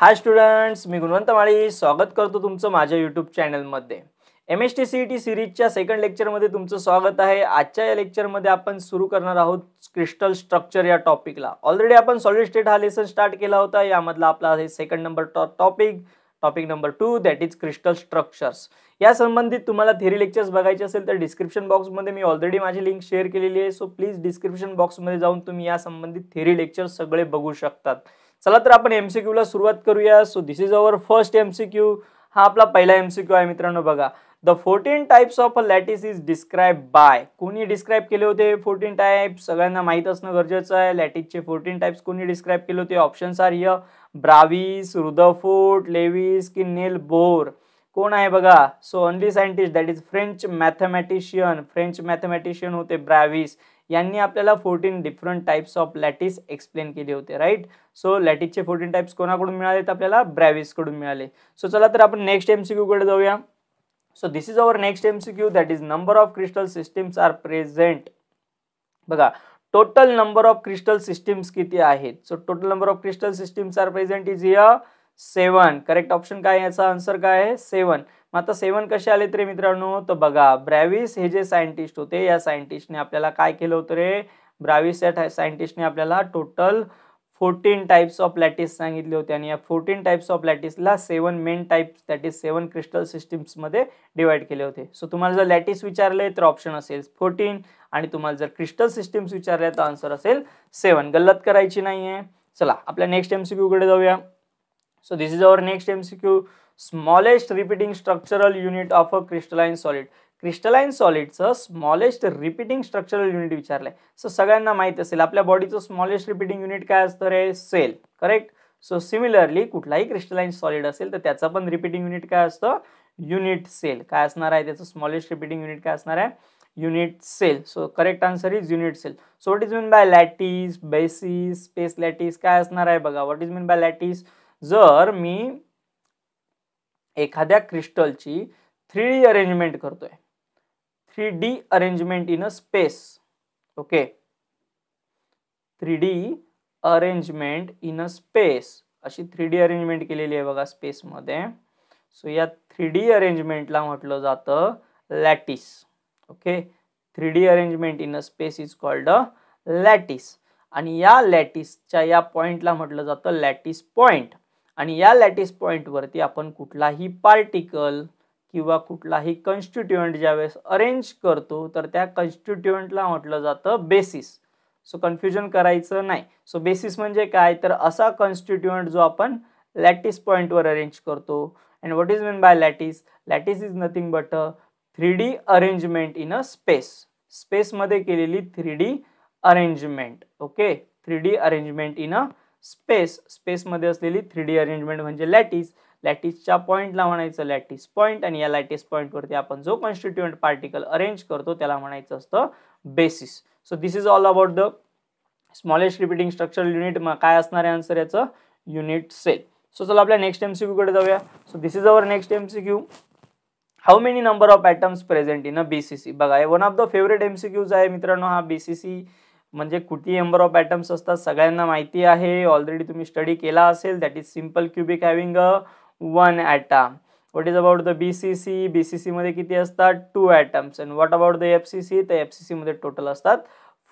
हाय students मी गुणवंत माळी स्वागत करतो तुमचं माझ्या यूट्यूब चॅनलमध्ये M S T C T सिरीजच्या सेकंड लेक्चरमध्ये तुमचं स्वागत आहे आजच्या या लेक्चरमध्ये आपण सुरू करणार आहोत क्रिस्टल स्ट्रक्चर या टॉपिकला ऑलरेडी आपण सॉलिड स्टेट हा लेसन स्टार्ट केला होता यामधला आपला आहे second number topic topic number two that is crystal structures या संबंधित तुम्हाला थेरी लेक्चर्स बघायचे असेल तर डिस्क्रिप्शन बॉक्समध्ये मी ऑलरेडी माझी लिंक शेअर केलेली आहे सो प्लीज डिस्क्रिप्शन बॉक्समध्ये जाऊन तुम्ही या संबंधित थेरी लेक्चर्स सगळे बघू शकतात चला तर आपण एमसीक्यूला सुरुवात करूया so this is our first MCQ हा आपला पहिला एमसीक्यू आहे मित्रांनो बघा the fourteen types of a lattice is describe by कोणी डिस्क्राईब केले होते फोर्टीन टाईप सगळ्यांना माहीत असणं गरजेचं आहे लॅटिसचे फोर्टीन टाइप्स कोणी डिस्क्राईब केले होते ऑप्शन्स आर य ब्राविस रुदफोर्ट लेविस की नेल बोर कोण आहे बघा so only scientist that is French mathematician French mathematician होते ब्रॅव्हिस यांनी आपल्याला fourteen different types of lattice explain केले होते राईट सो लॅटिसचे फोर्टीन टाईप्स कोणाकडून मिळाले तर आपल्याला ब्रॅव्हिसकडून मिळाले सो चला तर आपण नेक्स्ट एम सी जाऊया so this is our next M C that is number of crystal systems are present बघा total number of crystal systems किती आहेत so total number of crystal systems are present is य seven correct option काय याचा answer काय आहे सेवन मग आता सेवन कसे आले तरी मित्रांनो तर बघा ब्रॅविस हे जे सायंटिस्ट होते या सायंटिस्टने आपल्याला काय केलं होतं रे ब्राविस या सायंटिस्टने आपल्याला total fourteen types of lattice सांगितले होते आणि या फोर्टीन टाईप्स ऑफ लॅटिसला seven main types that is seven crystal सिस्टीम्समध्ये डिवाइड केले होते सो तुम्हाला जर लॅटिस विचारले तर ऑप्शन असेल फोर्टीन आणि तुम्हाला जर क्रिस्टल सिस्टीम्स विचारले तर आन्सर असेल सेवन गल्लत करायची नाहीये चला आपल्या नेक्स्ट एम एमसीक्यूकडे जाऊया so is is next M mcq smallest repeating structural unit of a crystalline solid crystalline सॉलिडचं स्मॉलेस्ट रिपीटिंग स्ट्रक्चरल युनिट विचारलंय सो सगळ्यांना माहीत असेल आपल्या बॉडीचं स्मॉलेस्ट रिपीटिंग युनिट काय असतं रे सेल करेक्ट सो सिमिलरली कुठलाही क्रिस्टलाइन सॉलिड असेल तर त्याचं पण रिपीटिंग युनिट काय असतं युनिट सेल काय असणार आहे त्याचं स्मॉलेस्ट रिपीटिंग युनिट काय असणार आहे unit cell so correct answer is unit cell so what is mean by lattice basis space lattice काय असणार आहे बघा what is mean by lattice जर मी एखाद्या क्रिस्टलची थ्री डी अरेंजमेंट करतोय three D arrangement in a space okay three D arrangement in a space अशी थ्री डी अरेंजमेंट केलेली आहे बघा स्पेसमध्ये सो या थ्री डी अरेंजमेंटला म्हटलं जातं lattice okay three D arrangement in a space is called a lattice आणि या लॅटिसच्या या पॉइंटला म्हटलं जातं लॅटिस पॉइंट आणि या लॅटिस पॉईंटवरती आपण कुठलाही पार्टिकल किंवा कुठलाही कन्स्टिट्युएंट ज्यावेळेस अरेंज करतो तर त्या कन्स्टिट्युएंटला म्हटलं जातं बेसिस सो कन्फ्युजन करायचं नाही सो बेसिस म्हणजे काय तर असा कन्स्टिट्युएंट जो आपण लॅटिस पॉईंटवर अरेंज करतो and what is mean by lattice lattice is nothing but a three D arrangement in a space स्पेसमध्ये केलेली three D arrangement okay three D arrangement in a space स्पेसमध्ये असलेली थ्री डी अरेंजमेंट म्हणजे lattice लॅटिसच्या पॉईंटला म्हणायचं lattice point आणि या लॅटिस पॉईंटवरती आपण जो कॉन्स्टिट्युएंट पार्टिकल अरेंज करतो त्याला म्हणायचं असतं basis so this is all about the smallest repeating structural unit काय असणार आहे आन्सर याचं युनिट सेल सो चला आपल्या नेक्स्ट एम सी क्यूकडे जाऊया so this is our next M C how many number of atoms present in a B C C बघा one of the favourite M Qs आहे मित्रांनो हा बी C C म्हणजे कुठे नंबर ऑफ ॲटम्स असतात सगळ्यांना माहिती आहे ऑलरेडी तुम्ही स्टडी केला असेल that is simple cubic having a one atom what is about the B C C B C सीमध्ये किती असतात two atoms and what about the F C C तर एफ सी सीमध्ये टोटल असतात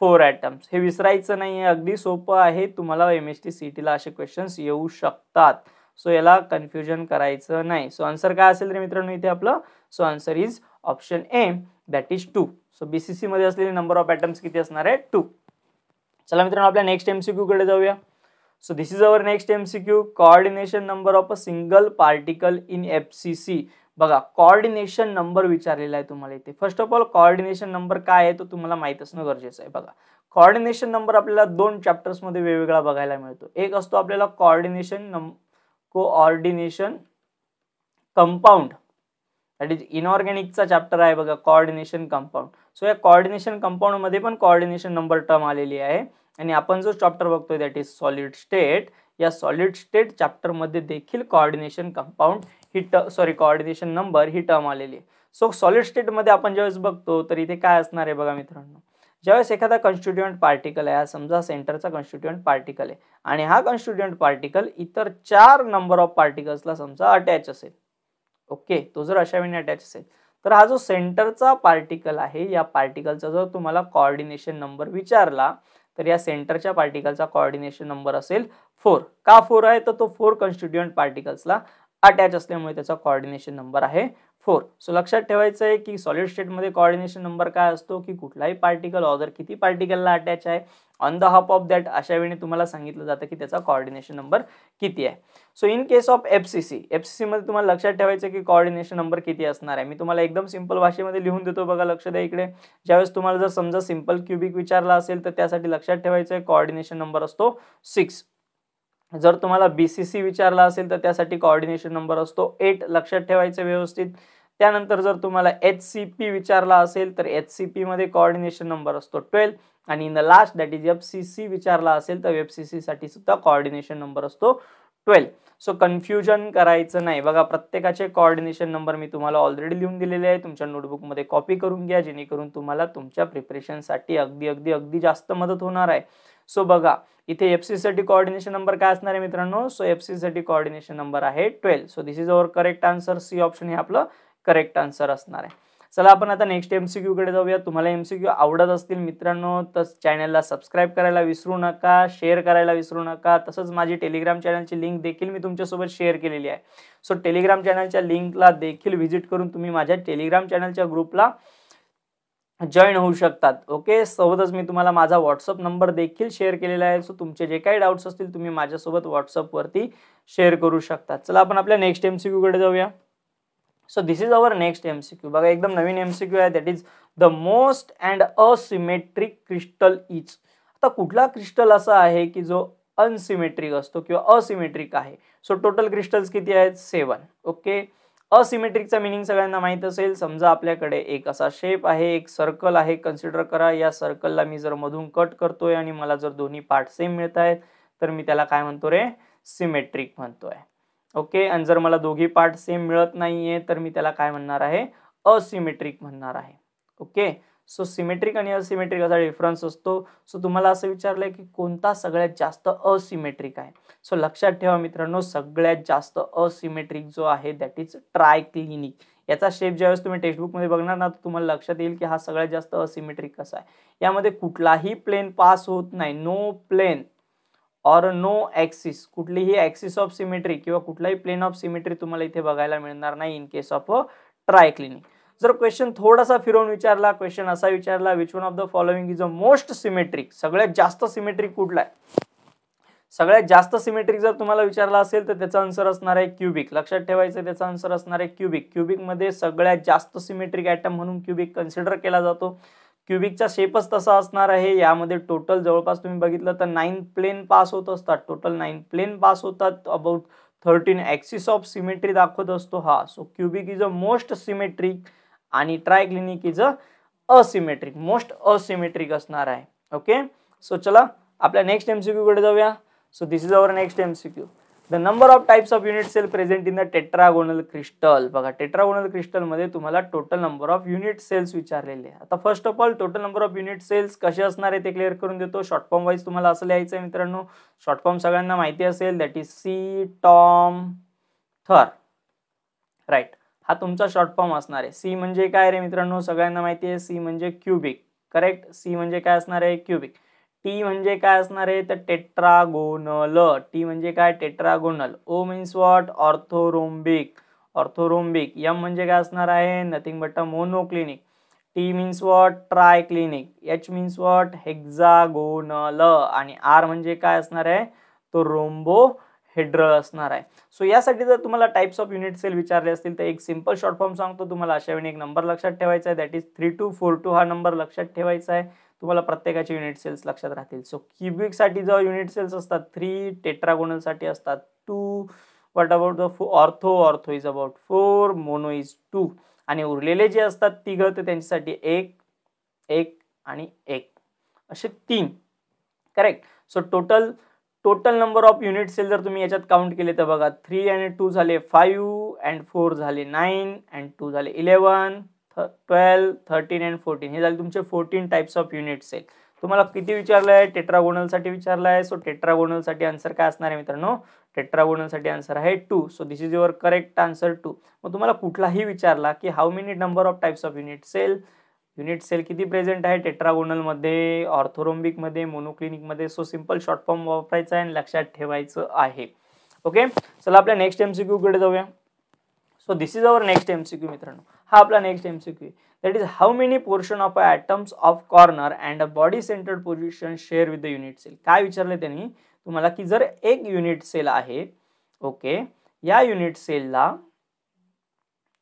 four atoms हे विसरायचं नाही आहे अगदी सोपं आहे तुम्हाला एम एस टी सी टीला असे क्वेश्चन्स येऊ शकतात सो याला कन्फ्युजन करायचं नाही सो आन्सर काय असेल तर मित्रांनो इथे आपलं so answer is option A that is two so B C सीमध्ये असलेले नंबर ऑफ ॲटम्स किती असणार आहे टू चला मित्रांनो आपल्या नेक्स्ट सी क्यूकडे जाऊया so this is our next Q coordination number of a single particle in F C C बघा कॉर्डिनेशन नंबर विचारलेला आहे तुम्हाला इथे first of all coordination number काय आहे तो तुम्हाला माहीत असणं गरजेचं आहे बघा कॉर्डिनेशन नंबर आपल्याला दोन चॅप्टर्समध्ये वेगवेगळा बघायला मिळतो एक असतो आपल्याला coordination number coordination compound that is इनऑर्गॅनिकचा चॅप्टर आहे बघा कॉर्डिनेशन कंपाऊंड सो या कॉर्डिनेशन मध्ये पण कॉर्डिनेशन नंबर टर्म आलेली आहे आणि आपण जो चॅप्टर बघतोय दॅट इज सॉलिड स्टेट या सॉलिड स्टेट चॅप्टरमध्ये देखील कॉर्डिनेशन कंपाऊंड ही ट सॉरी कॉर्डिनेशन नंबर ही टर्म आलेली आहे सो सॉलिड स्टेटमध्ये आपण ज्यावेळेस बघतो तर इथे काय असणार आहे बघा मित्रांनो ज्यावेळेस एखादा कॉन्स्टिट्युएंट पार्टिकल आहे हा समजा सेंटरचा कॉन्स्टिट्युएंट पार्टिकल आहे आणि हा कॉन्स्टिट्युएंट पार्टिकल इतर चार नंबर ऑफ पार्टिकल्सला समजा अटॅच असेल ओके तो जर अशा वेळी अटॅच असेल तर हा जो सेंटरचा पार्टिकल आहे या पार्टिकलचा जर तुम्हाला कॉर्डिनेशन नंबर विचारला तर या सेंटरच्या पार्टिकलचा कॉर्डिनेशन नंबर असेल फोर का फोर आहे तर तो फोर कॉन्स्टिट्युएंट पार्टिकल्सला अटॅच असल्यामुळे त्याचा कॉर्डिनेशन नंबर आहे फोर सो लक्षात ठेवायचं आहे की सॉलिड स्टेटमध्ये कॉर्डिनेशन नंबर काय असतो की कुठलाही पार्टिकल ऑदर किती पार्टिकलला अटॅच आहे on the hop of that अशा वेळी तुम्हाला सांगितलं जातं की त्याचा कॉर्डिनेशन नंबर किती आहे so in case of F C C F C सीमध्ये तुम्हाला लक्षात ठेवायचं की कॉर्डिनेशन नंबर किती असणार आहे मी तुम्हाला एकदम सिंपल भाषेमध्ये लिहून देतो बघा लक्ष द्या इकडे ज्यावेळेस तुम्हाला जर समजा सिम्पल क्युबिक विचारला असेल तर त्यासाठी लक्षात ठेवायचं आहे कॉर्डिनेशन नंबर असतो सिक्स जर तुम्हाला बी सी सी विचारला असेल तर त्यासाठी कॉर्डिनेशन नंबर असतो एट लक्षात ठेवायचं व्यवस्थित त्यानंतर जर तुम्हाला एच सी पी विचारला असेल तर एच सी पीमध्ये कॉर्डिनेशन नंबर असतो ट्वेल्व आणि in the last that is F C C विचारला असेल तर एफ सी साठी सुद्धा कॉर्डिनेशन नंबर असतो ट्वेल्व सो कन्फ्युजन करायचं नाही बघा प्रत्येकाचे कॉर्डिनेशन नंबर मी तुम्हाला ऑलरेडी लिहून दिलेले आहे तुमच्या नोटबुकमध्ये कॉपी करून घ्या जेणेकरून तुम्हाला तुमच्या प्रिपरेशनसाठी अगदी अगदी अगदी जास्त मदत होणार आहे सो बघा इथे एफ साठी कॉर्डिनेशन नंबर काय असणार आहे मित्रांनो सो एफ साठी कॉर्डिनेशन नंबर आहे twelve so this is our correct answer C option हे आपलं करेक्ट आन्सर असणार आहे चला आपण आता नेक्स्ट एमसीक्यू कडे जाऊया तुम्हाला एमसीक्यू आवडत असतील मित्रांनो तर चॅनलला सबस्क्राईब करायला विसरू नका शेअर करायला विसरू नका तसंच माझी टेलिग्राम चॅनलची लिंक देखील मी तुमच्यासोबत शेअर केलेली आहे सो टेलिग्राम चॅनलच्या लिंकला देखील व्हिजिट करून तुम्ही माझ्या टेलिग्राम चॅनलच्या ग्रुपला जॉईन होऊ शकतात ओके सोबतच मी तुम्हाला माझा व्हॉट्सअप नंबर देखील शेअर केलेला आहे सो तुमचे जे काही डाऊट्स असतील तुम्ही माझ्यासोबत व्हॉट्सअपवरती शेअर करू शकता चला आपण आपल्या नेक्स्ट एमसीक्यू कडे जाऊया so this is our next MCQ बघा एकदम नवीन एमसीक्यू आहे that is the most and asymmetric crystal is आता कुठला क्रिस्टल असा आहे की जो अनसिमेट्रिक असतो किंवा असिमेट्रिक आहे सो टोटल क्रिस्टल्स किती आहेत सेवन ओके असिमेट्रिकचा मिनिंग सगळ्यांना माहीत असेल समजा आपल्याकडे एक असा शेप आहे एक सर्कल आहे कन्सिडर करा या सर्कलला मी जर मधून कट करतोय आणि मला जर दोन्ही पार्ट सेम मिळत आहेत तर मी त्याला काय म्हणतो रे सिमेट्रिक म्हणतोय ओके आणि जर मला दोघी पार्ट सेम मिळत नाहीये तर मी त्याला काय म्हणणार आहे असिमेट्रिक म्हणणार आहे ओके सो सिमेट्रिक आणि असिमेट्रिक असा डिफरन्स असतो सो तुम्हाला असं विचारलंय की कोणता सगळ्यात जास्त असिमेट्रिक आहे सो लक्षात ठेवा मित्रांनो सगळ्यात जास्त असिमेट्रिक जो आहे दॅट इज ट्रायक्लिनिक याचा शेप ज्यावेळेस तुम्ही टेक्स्टबुकमध्ये बघणार ना तुम्हाला लक्षात येईल की हा सगळ्यात जास्त असिमेट्रिक कसा आहे यामध्ये कुठलाही प्लेन पास होत नाही नो प्लेन और नो एक्सिस कुठलीही ऍक्सिस ऑफ सिमेट्री किंवा कुठलाही प्लेन ऑफ सिमेट्री तुम्हाला इथे बघायला मिळणार नाही इन केस ऑफ ट्रायक्लिनिक जर क्वेश्चन थोडासा फिरवून विचारला क्वेश्चन असा विचारला which one of the following is a most symmetric सगळ्यात जास्त सिमेट्रिक कुठला आहे सगळ्यात जास्त सिमेट्रिक जर तुम्हाला विचारला असेल तर त्याचा आन्सर असणार आहे क्युबिक लक्षात ठेवायचं त्याचा आन्सर असणार आहे क्युबिक क्युबिकमध्ये सगळ्यात जास्त सिमेट्रिक ॲटम म्हणून क्युबिक कन्सिडर केला जातो क्युबिकचा शेपच तसा असणार आहे यामध्ये टोटल जवळपास तुम्ही बघितलं तर नाईन प्लेन पास होत असतात टोटल नाईन प्लेन पास होतात about thirteen axis of symmetry दाखवत असतो हा so cubic is a most symmetric आणि triclinic is a asymmetric most asymmetric असणार आहे ओके सो चला आपल्या नेक्स्ट एमसीक्यू कडे जाऊया so this is our next MCQ the number of types of unit cell present in the tetragonal crystal बघा tetragonal क्रिस्टलमध्ये तुम्हाला total number of unit cells विचारलेले आता first of all total number of unit cells कसे असणार आहे ते clear करून देतो शॉर्ट फॉर्म वाईज तुम्हाला असं लिहायचं आहे मित्रांनो शॉर्ट फॉर्म सगळ्यांना माहिती असेल दॅट इज सी टॉम थर राईट हा तुमचा शॉर्ट फॉर्म असणार आहे सी म्हणजे काय रे मित्रांनो सगळ्यांना माहिती आहे सी म्हणजे क्युबिक करेक्ट सी म्हणजे काय असणार आहे क्युबिक टी म्हणजे काय असणार आहे तर टेट्रागोनल टी म्हणजे काय tetragonal O means what orthorhombic orthorhombic M म्हणजे काय असणार आहे nothing but a monoclinic T means what triclinic H means what hexagonal आणि आर म्हणजे काय असणार आहे तो रोम्बो हेड्रल असणार आहे सो यासाठी जर तुम्हाला टाइप्स ऑफ युनिट सेल विचारले असतील तर एक सिंपल शॉर्ट फॉर्म सांगतो तुम्हाला अशा वेळी एक नंबर लक्षात ठेवायचा आहे that is three two four two हा नंबर लक्षात ठेवायचा आहे तुम्हाला प्रत्येकाचे युनिट सेल्स लक्षात राहतील सो क्युबिकसाठी जेव्हा युनिट सेल्स असतात थ्री टेट्रागोनलसाठी असतात टू वॉट अबाउट द फो ortho ortho is about four mono is two आणि उरलेले जे असतात तिघं ते त्यांच्यासाठी एक एक आणि एक असे तीन correct so total total number of unit cell जर तुम्ही याच्यात काउंट केले तर बघा थ्री आणि टू झाले फाईव्ह अँड फोर झाले नाईन अँड टू झाले eleven twelve thirteen and fourteen हे झाले तुमचे fourteen types of unit cell तुम्हाला किती विचारलं आहे टेट्रागोनलसाठी विचारलं आहे सो टेट्रागोनलसाठी आन्सर काय असणार आहे मित्रांनो टेट्रागोनलसाठी आन्सर आहे two so this is your correct answer two मग तुम्हाला कुठलाही विचारला की how many number of types of unit cell unit cell किती प्रेझेंट आहे टेट्रागोनलमध्ये ऑर्थोरोम्बिकमध्ये मोनोक्लिनिकमध्ये सो सिम्पल शॉर्ट फॉर्म वापरायचा आहे आणि लक्षात ठेवायचं आहे ओके चला आपल्या नेक्स्ट एम सी क्यूकडे जाऊया so this is our next MCQ मित्रांनो हा आपला next MCQ that is how many portion of a atoms of corner and a body centered position share with the unit cell काय विचारले त्यांनी तुम्हाला की जर एक युनिट सेल आहे ओके या युनिट सेलला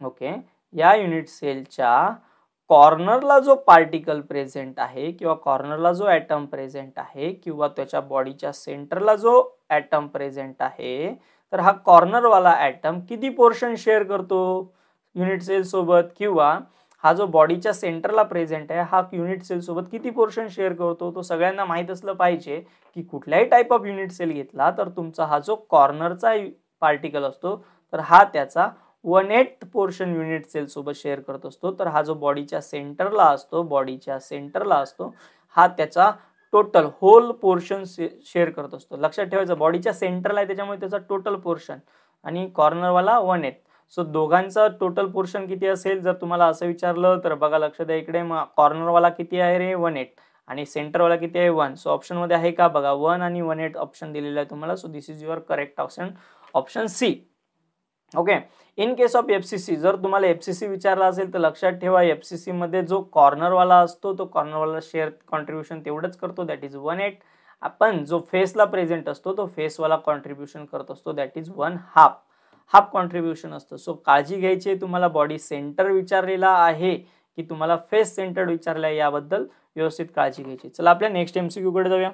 ओके या युनिट सेलच्या कॉर्नरला जो पार्टिकल प्रेझेंट आहे किंवा कॉर्नरला जो ॲटम प्रेझेंट आहे किंवा त्याच्या बॉडीच्या सेंटरला जो ॲटम प्रेझेंट आहे तर हा कॉर्नरवाला ॲटम किती पोर्शन शेअर करतो युनिट सेलसोबत किंवा हा जो बॉडीच्या सेंटरला प्रेझेंट आहे हा युनिट सेलसोबत किती पोर्शन शेअर करतो तो सगळ्यांना माहीत असलं पाहिजे की कुठल्याही टाईप ऑफ युनिट सेल घेतला तर तुमचा हा जो कॉर्नरचा पार्टिकल असतो तर हा त्याचा वन एट पोर्शन युनिट सेलसोबत शेअर करत असतो तर हा जो बॉडीच्या सेंटरला असतो बॉडीच्या सेंटरला असतो हा त्याचा टोटल होल पोर्शन शेअर करत असतो लक्षात ठेवायचं बॉडीच्या सेंटरला आहे त्याच्यामुळे त्याचा टोटल पोर्शन आणि कॉर्नरवाला वन एट सो दोघांचं टोटल पोर्शन किती असेल जर तुम्हाला असं विचारलं तर बघा लक्ष द्या इकडे मग कॉर्नरवाला किती आहे रे वन एट आणि सेंटरवाला किती आहे वन सो ऑप्शनमध्ये आहे का बघा वन आणि वन एट ऑप्शन दिलेला आहे तुम्हाला so this is your correct option option C okay in case of F C C जर तुम्हाला सी विचारला असेल तर लक्षात ठेवा सी सीमध्ये जो कॉर्नरवाला असतो तो कॉर्नरवाला शेअर कॉन्ट्रीब्युशन तेवढंच करतो दॅट इज वन एट आपण जो फेसला प्रेझेंट असतो तो फेसवाला कॉन्ट्रीब्युशन करत असतो that is one half half contribution असतं सो काळजी घ्यायची तुम्हाला बॉडी सेंटर विचारलेला आहे की तुम्हाला फेस सेंटर विचारलं आहे याबद्दल व्यवस्थित काळजी घ्यायची चला आपल्या नेक्स्ट क्यूकडे जाऊया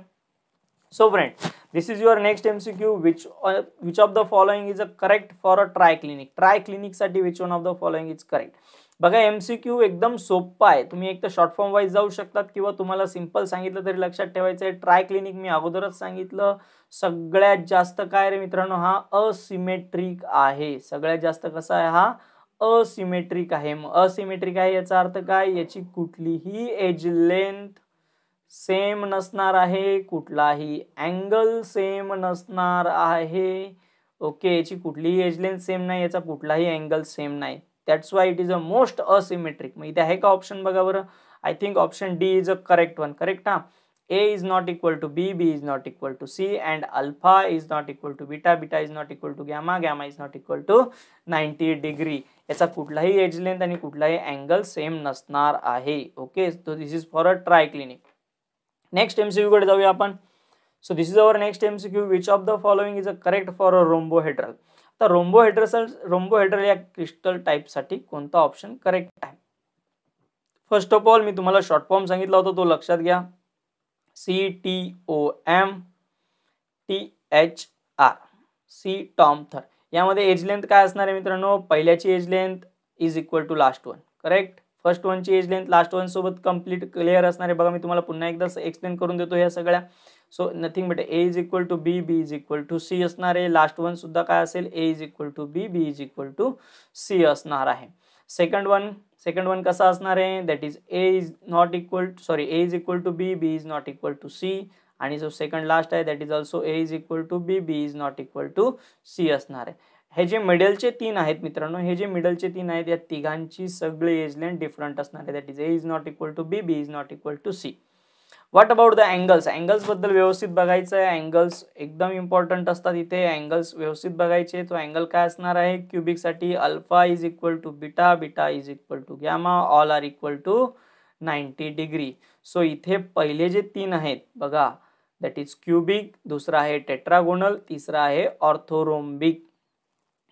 So friends, this is your next MCQ. Which uh, which of the following is a correct for a triclinic? Triclinic साठी which one of the following is correct? बघा क्यू एकदम सोप्पा आहे तुम्ही एक तर शॉर्ट फॉर्म वाईज जाऊ शकतात किंवा तुम्हाला सिंपल सांगितलं तरी लक्षात ठेवायचं आहे ट्राय क्लिनिक मी अगोदरच सांगितलं सगळ्यात जास्त काय रे मित्रांनो हा असिमेट्रिक आहे सगळ्यात जास्त कसा आहे हा असिमेट्रिक आहे मग असिमेट्रिक आहे याचा अर्थ काय याची कुठलीही एज लेंथ सेम नसणार आहे कुठलाही अँगल सेम नसणार आहे ओके याची कुठलीही एज लेंथ सेम नाही याचा कुठलाही अँगल सेम नाही that's why it is a most asymmetric मग इथे आहे का ऑप्शन बघा बरं I think option D is a correct one correct हा A is not equal to B B is not equal to C and alpha is not equal to beta beta is not equal to gamma gamma is not equal to ninety degree याचा कुठलाही age length आणि कुठलाही angle same नसणार आहे okay this is for a triclinic next M एमसीक्यूकडे जाऊया आपण so this is our next Q which of the following is a correct for a rhombohedral rhombohedral या crystal टाईपसाठी कोणता option correct आहे first of all मी तुम्हाला short form सांगितला होता तो लक्षात घ्या C T O M T H R C Tom थर यामध्ये एज लेंथ काय असणार आहे मित्रांनो पहिल्याची edge length is equal to last one correct first वनची एज लेंथ लास्ट वन सोबत कम्प्लीट क्लिअर आहे बघा मी तुम्हाला पुन्हा एकदा एक्सप्लेन करून देतो या सगळ्या so nothing but A is equal to B B is equal to C असणार आहे लास्ट वन सुद्धा काय असेल A is equal to B B is equal to C असणार आहे सेकंड वन सेकंड वन कसा असणार आहे that is A is not equal sorry A is equal to B B is not equal to C आणि जो second last आहे that is also A is equal to B B is not equal to C असणार आहे हे जे मिडलचे तीन आहेत मित्रांनो हे जे मिडलचे तीन आहेत या तिघांची सगळी एज लेन डिफरंट असणार आहे that is A is not equal to B B is not equal to C what about the angles अँगल्सबद्दल व्यवस्थित बघायचं आहे अँगल्स एकदम इम्पॉर्टंट असतात इथे अँगल्स व्यवस्थित बघायचे तो अँगल काय असणार आहे क्युबिकसाठी alpha is equal to beta beta is equal to gamma all are equal to ninety degree so इथे पहिले जे तीन आहेत बघा दॅट इज क्युबिक दुसरा आहे टेट्रागोनल तिसरा आहे ऑर्थोरोम्बिक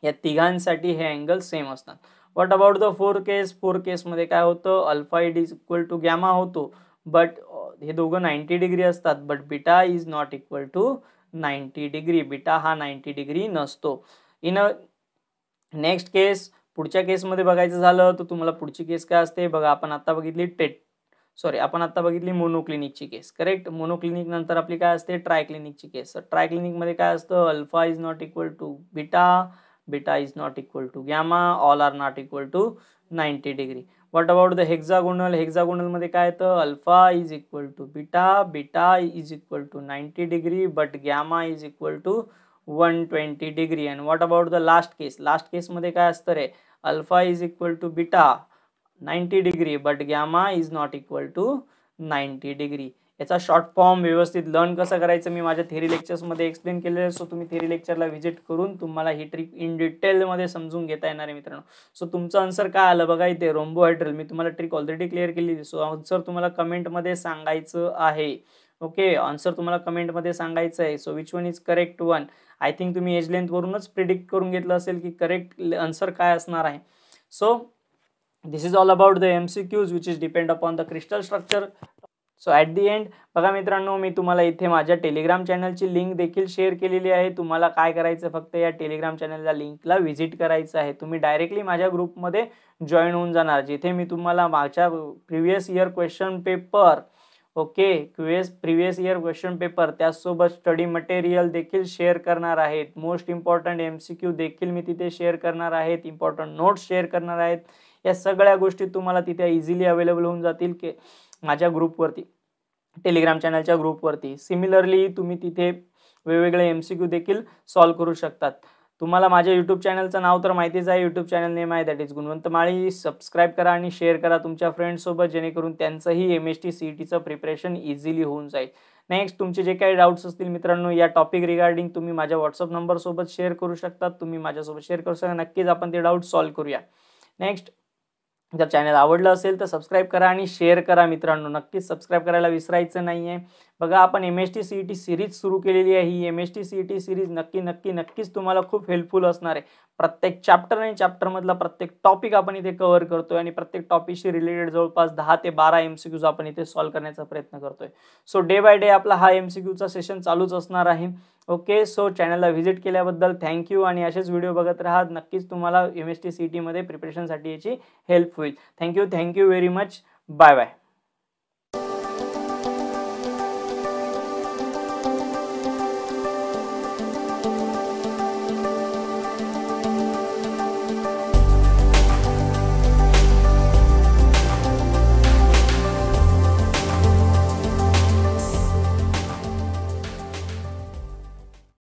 या तिघांसाठी हे अँगल सेम असतात what about the four case four मध्ये काय होतं अल्फा इड इज इक्वल टू गॅमा होतो बट हे दोघं नाईन्टी डिग्री असतात but beta is not equal to ninety degree beta हा नाईन्टी डिग्री नसतो इन अ नेक्स्ट केस पुढच्या केसमध्ये बघायचं झालं तर तुम्हाला पुढची केस काय असते बघा आपण आता बघितली टेट सॉरी आपण आता बघितली मोनोक्लिनिकची केस करेक्ट मोनोक्लिनिक नंतर आपली काय असते ट्रायक्लिनिकची केस तर ट्रायक्लिनिकमध्ये काय असतं alpha is not equal to beta beta is not equal to gamma all are not equal to 90 degree what about the hexagonal hexagonal मध्ये काय येतं alpha is equal to beta beta is equal to ninety degree but gamma is equal to one twenty degree and what about the last case last केसमध्ये काय असतं रे alpha is equal to beta ninety degree but gamma is not equal to ninety degree याचा short form व्यवस्थित learn कसं करायचं मी माझ्या theory लेक्चर्समध्ये एक्सप्लेन केलेलं आहे सो तुम्ही थेरी लेक्चरला व्हिजिट करून तुम्हाला ही ट्रिक इन डिटेलमध्ये समजून घेता येणार आहे मित्रांनो सो तुमचं आन्सर काय आलं बघा इथे हायड्रल मी तुम्हाला ट्रिक ऑलरेडी क्लिअर केली सो आन्सर तुम्हाला कमेंटमध्ये सांगायचं आहे ओके आन्सर तुम्हाला कमेंटमध्ये सांगायचं आहे so which one is correct one I think तुम्ही एज लेंथवरूनच प्रिडिक्ट करून घेतलं असेल की करेक्ट आन्सर काय असणार आहे so all about the M C Qs which is depend upon the crystal structure so at the end बघा मित्रांनो मी तुम्हाला इथे माझ्या टेलिग्राम चॅनलची लिंक देखील शेअर केलेली आहे तुम्हाला काय करायचं फक्त या टेलिग्राम चॅनलला लिंकला व्हिजिट करायचं आहे तुम्ही डायरेक्टली माझ्या ग्रुपमध्ये जॉईन होऊन जाणार जिथे मी तुम्हाला माझ्या previous year question paper okay क्युएस प्रिव्हियस इयर क्वेश्चन पेपर त्यासोबत स्टडी मटेरियल देखील शेअर करणार आहेत most important M C Q देखील मी तिथे शेअर करणार आहेत इम्पॉर्टंट नोट्स शेअर करणार आहेत या सगळ्या गोष्टी तुम्हाला तिथे इझिली अवेलेबल होऊन जातील के माझ्या ग्रुपवरती टेलिग्राम चॅनलच्या ग्रुपवरती सिमिलरली तुम्ही तिथे वेगवेगळे एम सी क्यू देखील सॉल्व करू शकतात तुम्हाला माझ्या यूट्यूब चॅनलचं नाव तर माहितीच आहे यूट्यूब चॅनल नेम आहे that is Gunwant Mali subscribe करा आणि शेअर करा तुमच्या फ्रेंड्ससोबत जेणेकरून त्यांचंही M S T C E टीचं प्रिपरेशन इझिली होऊन जाईल नेक्स्ट तुमचे जे काही डाऊट्स असतील मित्रांनो या टॉपिक रिगार्डिंग तुम्ही माझ्या व्हॉट्सअप नंबरसोबत शेअर करू शकतात तुम्ही माझ्यासोबत शेअर करू शकता नक्कीच आपण ते डाऊट सॉल्व्ह करूया नेक्स्ट जर चॅनल आवडलं असेल तर सबस्क्राईब करा आणि शेअर करा मित्रांनो नक्कीच सबस्क्राईब करायला विसरायचं नाही आहे बघा आपण M S T C E T series सुरू केलेली आहे ही M S T C E T series नक्की नक्की नक्कीच तुम्हाला खूप हेल्पफुल असणार आहे प्रत्येक चॅप्टर आणि चॅप्टरमधला प्रत्येक टॉपिक आपण इथे कव्हर करतोय आणि प्रत्येक टॉपिकशी रिलेटेड जवळपास दहा ते बारा एम सी क्यूज आपण इथे सॉल्व्ह करण्याचा प्रयत्न करतोय सो डे बाय डे आपला हा एम सी क्यूचा सेशन चालूच असणार आहे ओके सो चॅनलला व्हिजिट केल्याबद्दल थँक्यू आणि असेच व्हिडिओ बघत राहा नक्कीच तुम्हाला एम एस टी सी टीमध्ये प्रिपरेशनसाठी याची हेल्प होईल thank you thank you very much bye bye